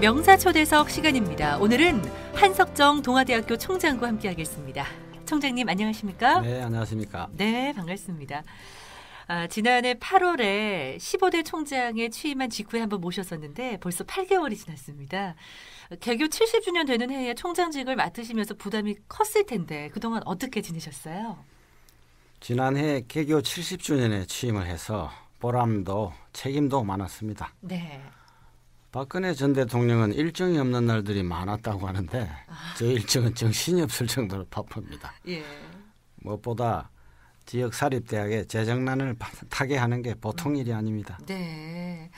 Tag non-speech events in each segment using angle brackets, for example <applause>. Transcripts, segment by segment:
명사초대석 시간입니다. 오늘은 한석정 동아대학교 총장과 함께하겠습니다. 총장님 안녕하십니까? 네, 안녕하십니까? 네, 반갑습니다. 아, 지난해 8월에 15대 총장에 취임한 직후에 한번 모셨었는데 벌써 8개월이 지났습니다. 개교 70주년 되는 해에 총장직을 맡으시면서 부담이 컸을 텐데 그동안 어떻게 지내셨어요? 지난해 개교 70주년에 취임을 해서 보람도 책임도 많았습니다. 네. 박근혜 전 대통령은 일정이 없는 날들이 많았다고 하는데 아. 저 일정은 정신이 없을 정도로 바쁩니다. 예. 무엇보다 지역 사립대학의 재정난을 타게 하는 게 보통 일이 아닙니다. 네.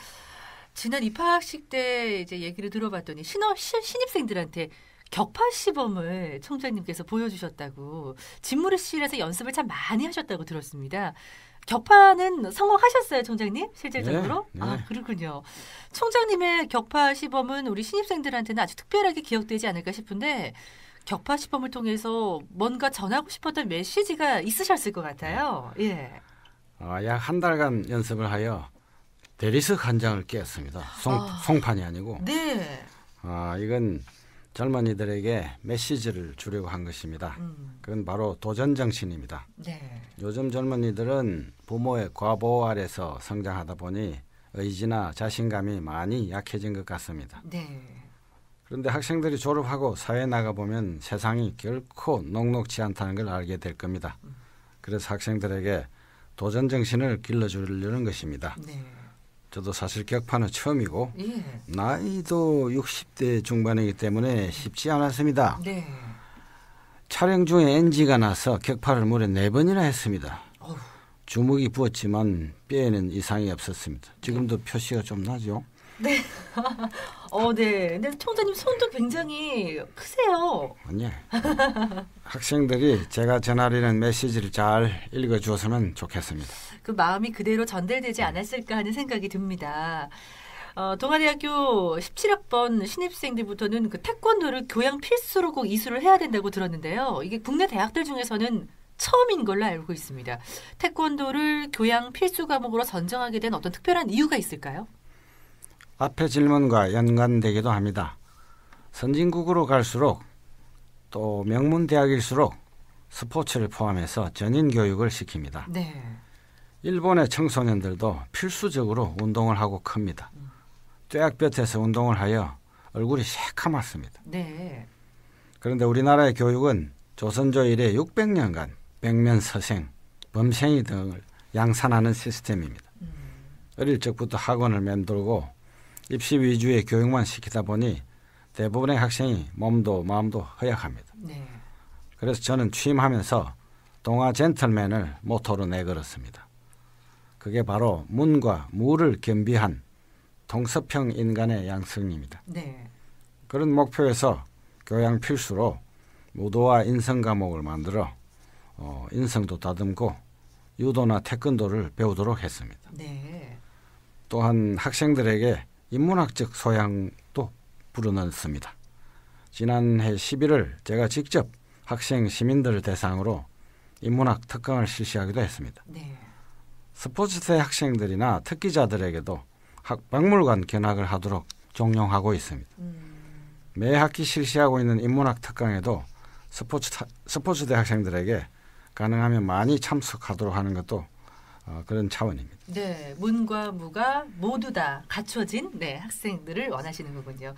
지난 입학식 때 이제 얘기를 들어봤더니 신업 신입생들한테 격파 시범을 총장님께서 보여주셨다고 진무리실에서 연습을 참 많이 하셨다고 들었습니다. 격파는 성공하셨어요, 총장님? 실질적으로? 네, 네. 아, 그렇군요. 총장님의 격파 시범은 우리 신입생들한테는 아주 특별하게 기억되지 않을까 싶은데 격파 시범을 통해서 뭔가 전하고 싶었던 메시지가 있으셨을 것 같아요. 네. 예. 어, 아, 약 한 달간 연습을 하여 대리석 한 장을 깼습니다. 송, 아, 송판이 아니고. 네. 아, 이건 젊은이들에게 메시지를 주려고 한 것입니다. 음. 그건 바로 도전 정신입니다. 네. 요즘 젊은이들은 부모의 과보 아래서 성장하다 보니 의지나 자신감이 많이 약해진 것 같습니다. 네. 그런데 학생들이 졸업하고 사회에 나가보면 세상이 결코 녹록치 않다는 걸 알게 될 겁니다. 음. 그래서 학생들에게 도전 정신을 길러주려는 것입니다. 네. 저도 사실 격파는 처음이고 예. 나이도 60대 중반이기 때문에 쉽지 않았습니다. 네. 촬영 중에 NG가 나서 격파를 무려 네 번이나 했습니다. 주먹이 부었지만 뼈에는 이상이 없었습니다. 지금도 네. 표시가 좀 나죠. 네. <laughs> 어, 네. 근데 총장님 손도 굉장히 크세요. 아니. 학생들이 제가 전하려는 메시지를 잘 읽어주었으면 좋겠습니다. 그 마음이 그대로 전달되지 네. 않았을까 하는 생각이 듭니다. 어, 동아대학교 17학번 신입생들부터는 그 태권도를 교양 필수로 꼭 이수를 해야 된다고 들었는데요. 이게 국내 대학들 중에서는 처음인 걸로 알고 있습니다. 태권도를 교양 필수 과목으로 선정하게 된 어떤 특별한 이유가 있을까요? 앞에 질문과 연관되기도 합니다. 선진국으로 갈수록 또 명문 대학일수록 스포츠를 포함해서 전인 교육을 시킵니다. 네. 일본의 청소년들도 필수적으로 운동을 하고 큽니다. 쇠약볕에서 음. 운동을 하여 얼굴이 새카맣습니다. 네. 그런데 우리나라의 교육은 조선조 이래 600년간 백면 서생, 범생이 등을 양산하는 시스템입니다. 음. 어릴 적부터 학원을 맴돌고 입시 위주의 교육만 시키다 보니 대부분의 학생이 몸도 마음도 허약합니다. 네. 그래서 저는 취임하면서 동아 젠틀맨을 모토로 내걸었습니다. 그게 바로 문과 무를 겸비한 동서평 인간의 양성입니다. 네. 그런 목표에서 교양 필수로 무도와 인성 과목을 만들어 어, 인성도 다듬고 유도나 태권도를 배우도록 했습니다. 네. 또한 학생들에게 인문학적 소양도 불어넣습니다. 지난해 11월 제가 직접 학생 시민들을 대상으로 인문학 특강을 실시하기도 했습니다. 네. 스포츠대 학생들이나 특기자들에게도 학박물관 견학을 하도록 종용하고 있습니다. 음. 매 학기 실시하고 있는 인문학 특강에도 스포츠 스포츠대 학생들에게 가능하면 많이 참석하도록 하는 것도 어, 그런 차원입니다. 네, 문과 무가 모두 다 갖춰진 네, 학생들을 원하시는 거군요.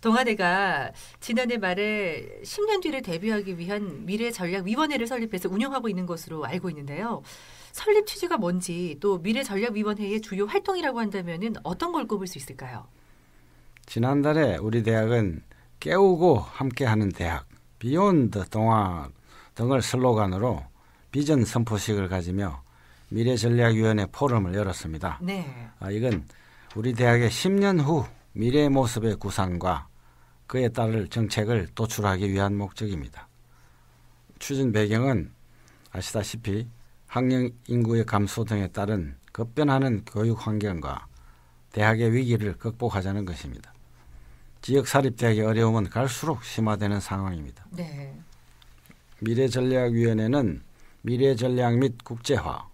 동아대가 지난해 말에 10년 뒤를 대비하기 위한 미래전략위원회를 설립해서 운영하고 있는 것으로 알고 있는데요. 설립 취지가 뭔지 또 미래전략위원회의 주요 활동이라고 한다면 어떤 걸 꼽을 수 있을까요? 지난달에 우리 대학은 깨우고 함께하는 대학, 비욘드 동아 등을 슬로건으로 비전 선포식을 가지며 미래전략위원회 포럼을 열었습니다. 네. 아, 이건 우리 대학의 10년 후 미래의 모습의 구상과 그에 따를 정책을 도출하기 위한 목적입니다. 추진 배경은 아시다시피 학령 인구의 감소 등에 따른 급변하는 교육 환경과 대학의 위기를 극복하자는 것입니다. 지역 사립 대학의 어려움은 갈수록 심화되는 상황입니다. 네. 미래전략위원회는 미래전략 및 국제화,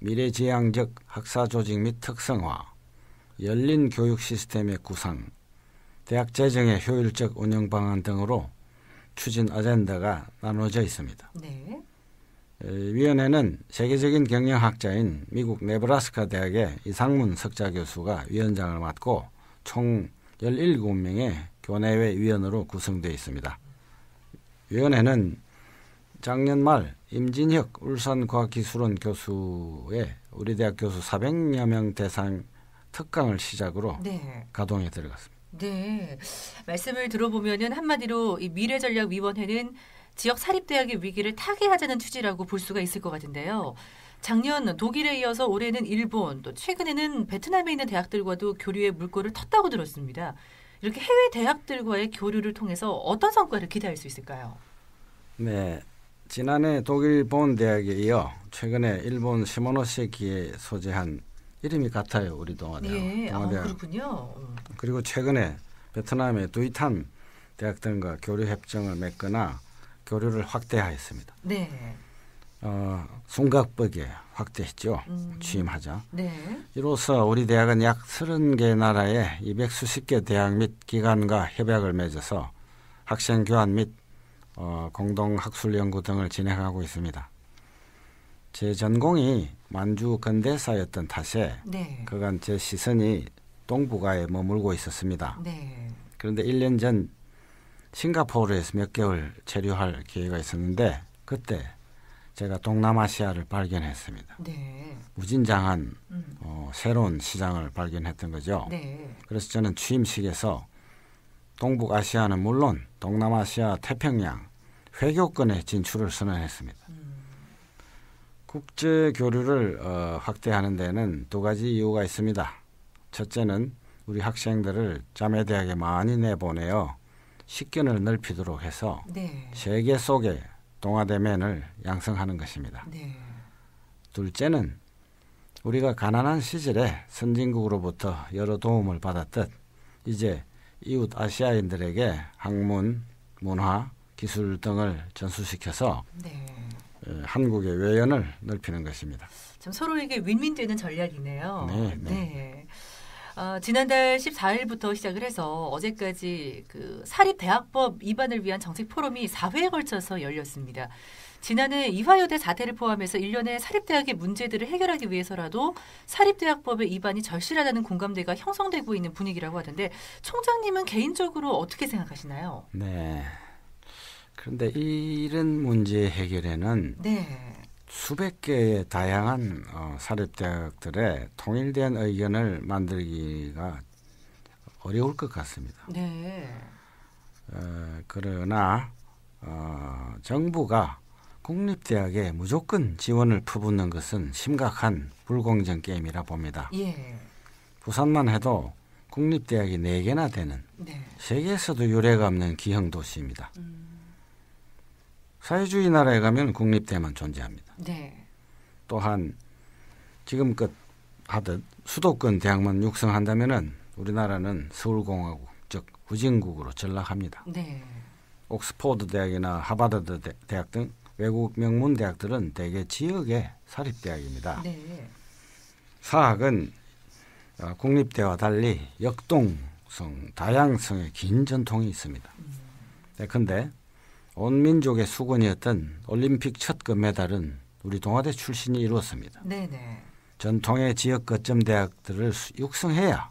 미래지향적 학사조직 및 특성화, 열린 교육 시스템의 구상, 대학 재정의 효율적 운영 방안 등으로 추진 아젠다가 나누어져 있습니다. 네. 위원회는 세계적인 경영학자인 미국 네브라스카 대학의 이상문 석자 교수가 위원장을 맡고 총 17명의 교내외 위원으로 구성되어 있습니다. 위원회는 작년 말 임진혁 울산과학기술원 교수의 우리 대학 교수 400여 명 대상 특강을 시작으로 네. 가동에 들어갔습니다. 네. 말씀을 들어보면은 한마디로 이 미래전략위원회는 지역 사립대학의 위기를 타개하자는 취지라고 볼 수가 있을 것 같은데요. 작년 독일에 이어서 올해는 일본, 또 최근에는 베트남에 있는 대학들과도 교류의 물꼬를 텄다고 들었습니다. 이렇게 해외 대학들과의 교류를 통해서 어떤 성과를 기대할 수 있을까요? 네, 지난해 독일 본 대학에 이어 최근에 일본 시모노세키에 소재한 이름이 같아요 우리 동아대학. 예, 아 그렇군요. 어. 그리고 최근에 베트남의 두이탄 대학 등과 교류 협정을 맺거나 교류를 확대하였습니다. 네. 어, 송각벽에 확대했죠. 음. 취임하자. 네. 이로써 우리 대학은 약 30개 나라의 200 수십 개 대학 및 기관과 협약을 맺어서 학생 교환 및 어, 공동학술연구 등을 진행하고 있습니다. 제 전공이 만주 근대사였던 탓에 네. 그간 제 시선이 동북아에 머물고 있었습니다. 네. 그런데 1년 전 싱가포르에서 몇 개월 체류할 기회가 있었는데 그때 제가 동남아시아를 발견했습니다. 네. 무진장한 음. 어, 새로운 시장을 발견했던 거죠. 네. 그래서 저는 취임식에서 동북아시아는 물론 동남아시아 태평양 회교권의 진출을 선언했습니다. 국제 교류를 어, 확대하는 데는 두 가지 이유가 있습니다. 첫째는 우리 학생들을 자매 대학에 많이 내보내어 식견을 넓히도록 해서 네. 세계 속에 동아대면을 양성하는 것입니다. 네. 둘째는 우리가 가난한 시절에 선진국으로부터 여러 도움을 받았듯 이제 이웃 아시아인들에게 학문, 문화, 기술 등을 전수시켜서 네. 예, 한국의 외연을 넓히는 것입니다. 참 서로에게 윈윈되는 전략이네요. 네. 네. 네. 어, 지난달 14일부터 시작을 해서 어제까지 그 사립대학법 위반을 위한 정책 포럼이 4회에 걸쳐서 열렸습니다. 지난해 이화여대 사태를 포함해서 일련의 사립대학의 문제들을 해결하기 위해서라도 사립대학법의 위반이 절실하다는 공감대가 형성되고 있는 분위기라고 하던데 총장님은 개인적으로 어떻게 생각하시나요? 네. 그런데 이런 문제 해결에는 네. 수백 개의 다양한 어, 사립대학들의 통일된 의견을 만들기가 어려울 것 같습니다. 네. 어, 그러나 어, 정부가 국립대학에 무조건 지원을 퍼붓는 것은 심각한 불공정 게임이라 봅니다. 예. 부산만 해도 국립대학이 네개나 되는 네. 세계에서도 유례가 없는 기형 도시입니다. 음. 사회주의 나라에 가면 국립대만 존재합니다. 네. 또한 지금 껏 하듯 수도권 대학만 육성한다면은 우리나라는 서울공화국 즉 후진국으로 전락합니다. 네. 옥스포드 대학이나 하버드 대학 등 외국 명문 대학들은 대개 지역의 사립 대학입니다. 네. 사학은 어, 국립대와 달리 역동성, 다양성의 긴 전통이 있습니다. 그런데 음. 네, 온 민족의 수건이었던 올림픽 첫 금메달은 우리 동아대 출신이 이루었습니다. 네네. 전통의 지역 거점 대학들을 육성해야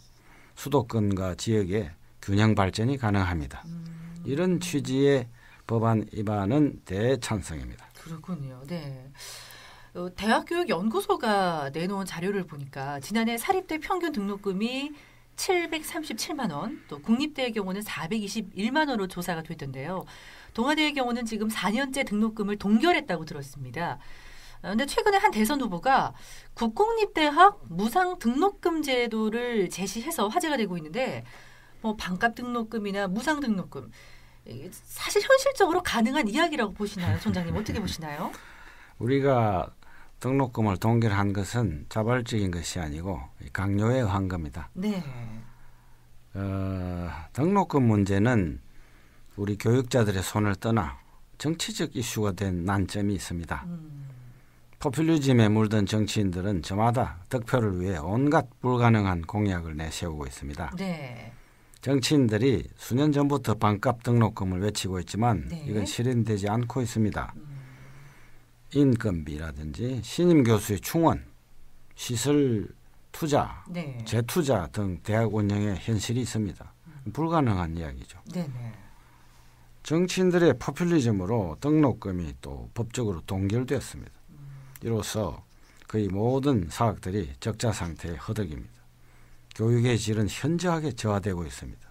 수도권과 지역의 균형 발전이 가능합니다. 음. 이런 취지의 법안 입안은 대찬성입니다. 그렇군요. 네. 어, 대학교육연구소가 내놓은 자료를 보니까 지난해 사립대 평균 등록금이 737만 원, 또 국립대의 경우는 421만 원으로 조사가 됐던데요. 동아대의 경우는 지금 4년째 등록금을 동결했다고 들었습니다. 어, 근데 최근에 한 대선 후보가 국공립대학 무상 등록금 제도를 제시해서 화제가 되고 있는데 뭐 반값 등록금이나 무상 등록금 사실 현실적으로 가능한 이야기라고 보시나요, 총장님 어떻게 보시나요? <laughs> 우리가 등록금을 동결한 것은 자발적인 것이 아니고 강요에 의한 겁니다. 네. 어, 등록금 문제는 우리 교육자들의 손을 떠나 정치적 이슈가 된 난점이 있습니다. 음. 포퓰리즘에 물든 정치인들은 저마다 득표를 위해 온갖 불가능한 공약을 내세우고 있습니다. 네. 정치인들이 수년 전부터 반값 등록금을 외치고 있지만 네. 이건 실현되지 않고 있습니다. 음. 인건비라든지 신임 교수의 충원, 시설 투자, 네. 재투자 등 대학 운영에 현실이 있습니다. 불가능한 이야기죠. 네네. 정치인들의 포퓰리즘으로 등록금이 또 법적으로 동결되었습니다. 이로써 거의 모든 사학들이 적자 상태에 허덕입니다. 교육의 질은 현저하게 저하되고 있습니다.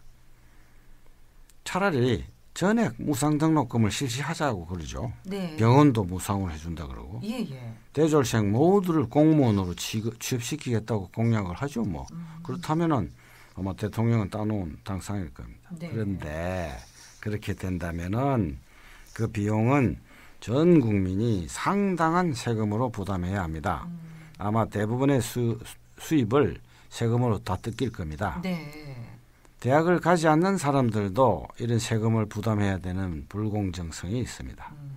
차라리 전액 무상 등록금을 실시하자고 그러죠. 네. 병원도 무상으로 해준다 그러고 예, 예. 대졸생 모두를 공무원으로 취업시키겠다고 공약을 하죠. 뭐 음. 그렇다면은 아마 대통령은 따놓은 당상일 겁니다. 네. 그런데 그렇게 된다면은 그 비용은 전 국민이 상당한 세금으로 부담해야 합니다. 음. 아마 대부분의 수, 수입을 세금으로 다 뜯길 겁니다. 네. 대학을 가지 않는 사람들도 이런 세금을 부담해야 되는 불공정성이 있습니다. 음.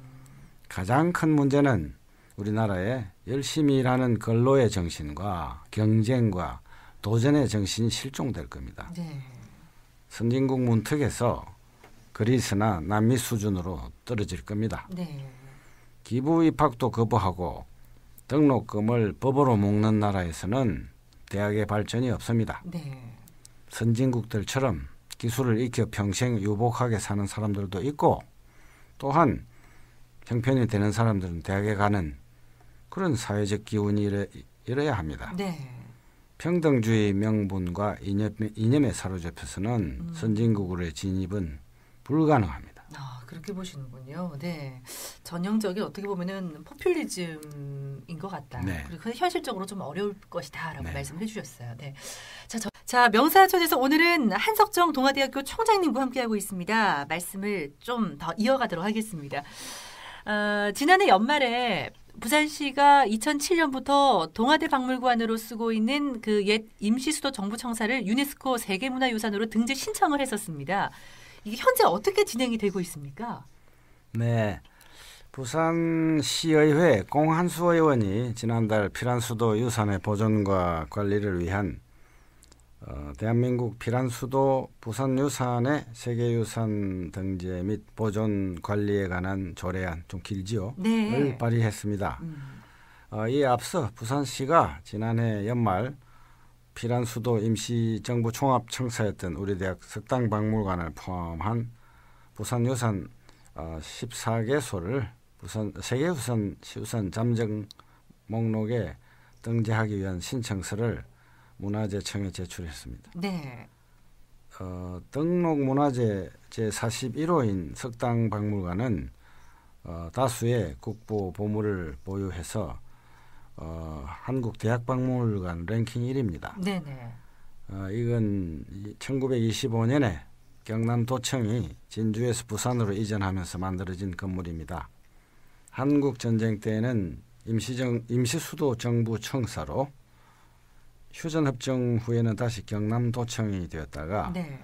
가장 큰 문제는 우리나라의 열심히 일하는 근로의 정신과 경쟁과 도전의 정신이 실종될 겁니다. 네. 선진국 문턱에서 그리스나 남미 수준으로 떨어질 겁니다. 네. 기부 입학도 거부하고 등록금을 법으로 묶는 나라에서는 대학의 발전이 없습니다. 네. 선진국들처럼 기술을 익혀 평생 유복하게 사는 사람들도 있고 또한 형편이 되는 사람들은 대학에 가는 그런 사회적 기운이 이어어야 합니다. 네. 평등주의 명분과 이념, 이념에 사로잡혀서는 음. 선진국으로의 진입은 불가능합니다. 아, 그렇게 보시는군요. 네. 전형적인 어떻게 보면은 포퓰리즘인 것 같다. 네. 그리고 현실적으로 좀 어려울 것이다라고 네. 말씀해 주셨어요. 네. 자, 저, 자, 명사촌에서 오늘은 한석정 동아대학교 총장님과 함께하고 있습니다. 말씀을 좀 더 이어가도록 하겠습니다. 어, 지난해 연말에 부산시가 2007년부터 동아대 박물관으로 쓰고 있는 그 옛 임시수도 정부청사를 유네스코 세계문화유산으로 등재 신청을 했었습니다. 이게 현재 어떻게 진행이 되고 있습니까? 네. 부산시의회 공한수 의원이 지난달 피란수도 유산의 보존과 관리를 위한 어, 대한민국 피란수도 부산유산의 세계유산 등재 및 보존 관리에 관한 조례안 좀 길지요? 네. 발의했습니다. 음. 어, 이에 앞서 부산시가 지난해 연말 피란 수도 임시정부 총합청사였던 우리 대학 석당박물관을 포함한 부산 유산 어, 14개 소를 부산 세계유산 시유산 잠정 목록에 등재하기 위한 신청서를 문화재청에 제출했습니다. 네. 어, 등록 문화재 제 41호인 석당박물관은 어, 다수의 국보 보물을 보유해서 어, 한국 대학 박물관 랭킹 1위입니다. 네네. 어, 이건 1925년에 경남도청이 진주에서 부산으로 이전하면서 만들어진 건물입니다. 한국 전쟁 때에는 임시정 임시수도 정부 청사로 휴전 협정 후에는 다시 경남도청이 되었다가 네.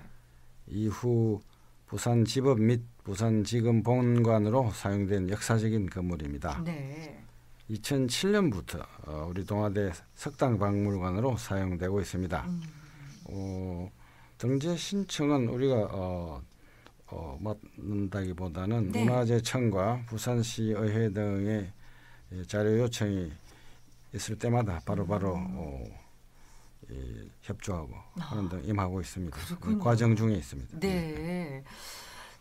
이후 부산 지법 및 부산 지금 본관으로 사용된 역사적인 건물입니다. 네. 2007년부터 어, 우리 동아대 석당 박물관으로 사용되고 있습니다. 음. 어, 등재 신청은 우리가 어, 어, 맡는다기보다는 네. 문화재청과 부산시의회 등의 자료 요청이 있을 때마다 바로바로 바로, 음. 어, 예, 협조하고 하는 아. 등 임하고 있습니다. 그 과정 중에 있습니다. 네. 네.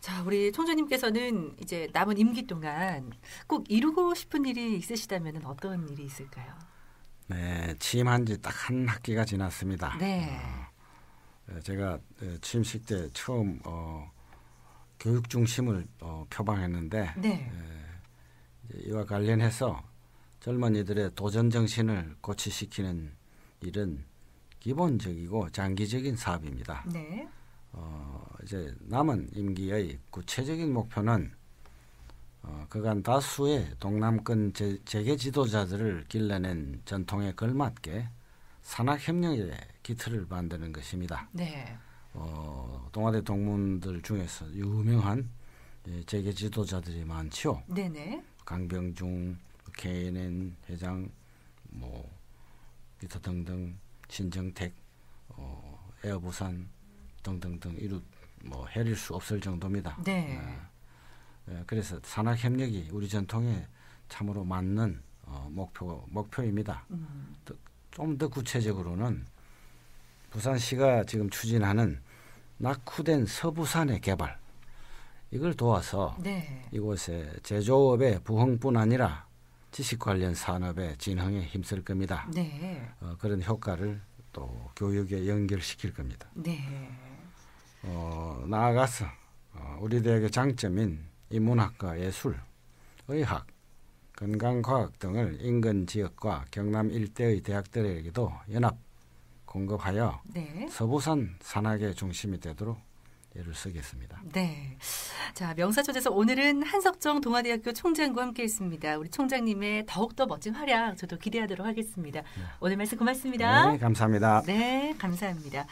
자, 우리 총장님께서는 이제 남은 임기 동안 꼭 이루고 싶은 일이 있으시다면 어떤 일이 있을까요? 네, 취임한 지 딱 한 학기가 지났습니다. 네. 어, 네, 제가 어, 취임식 때 처음 어, 교육 중심을 어, 표방했는데 네. 에, 예, 이와 관련해서 젊은이들의 도전 정신을 고취시키는 일은 기본적이고 장기적인 사업입니다. 네. 어, 이제 남은 임기의 구체적인 목표는 어, 그간 다수의 동남권 재, 재계 지도자들을 길러낸 전통에 걸맞게 산악협력의 기틀을 만드는 것입니다. 네. 어, 동아대 동문들 중에서 유명한 예, 재계 지도자들이 많지요. 네네. 네. 강병중, KNN 회장, 뭐 기타 등등 신정택, 어, 에어부산 등등등 이루 뭐해릴수 없을 정도입니다. 네. 예, 예 그래서 산학 협력이 우리 전통에 참으로 맞는 어, 목표 목표입니다. 음. 좀더 구체적으로는 부산시가 지금 추진하는 낙후된 서부산의 개발 이걸 도와서 네. 이곳에 제조업의 부흥뿐 아니라 지식 관련 산업의 진흥에 힘쓸 겁니다. 네. 어, 그런 효과를 또 교육에 연결시킬 겁니다. 네. 어, 나아가서 어, 우리 대학의 장점인 인문학과 예술, 의학, 건강과학 등을 인근 지역과 경남 일대의 대학들에게도 연합 공급하여 네. 서부산 산악의 중심이 되도록 예를 쓰겠습니다. 네. 자, 명사초대서 오늘은 한석정 동아대학교 총장과 함께 했습니다. 우리 총장님의 더욱더 멋진 활약 저도 기대하도록 하겠습니다. 네. 오늘 말씀 고맙습니다. 네, 감사합니다. 네, 감사합니다.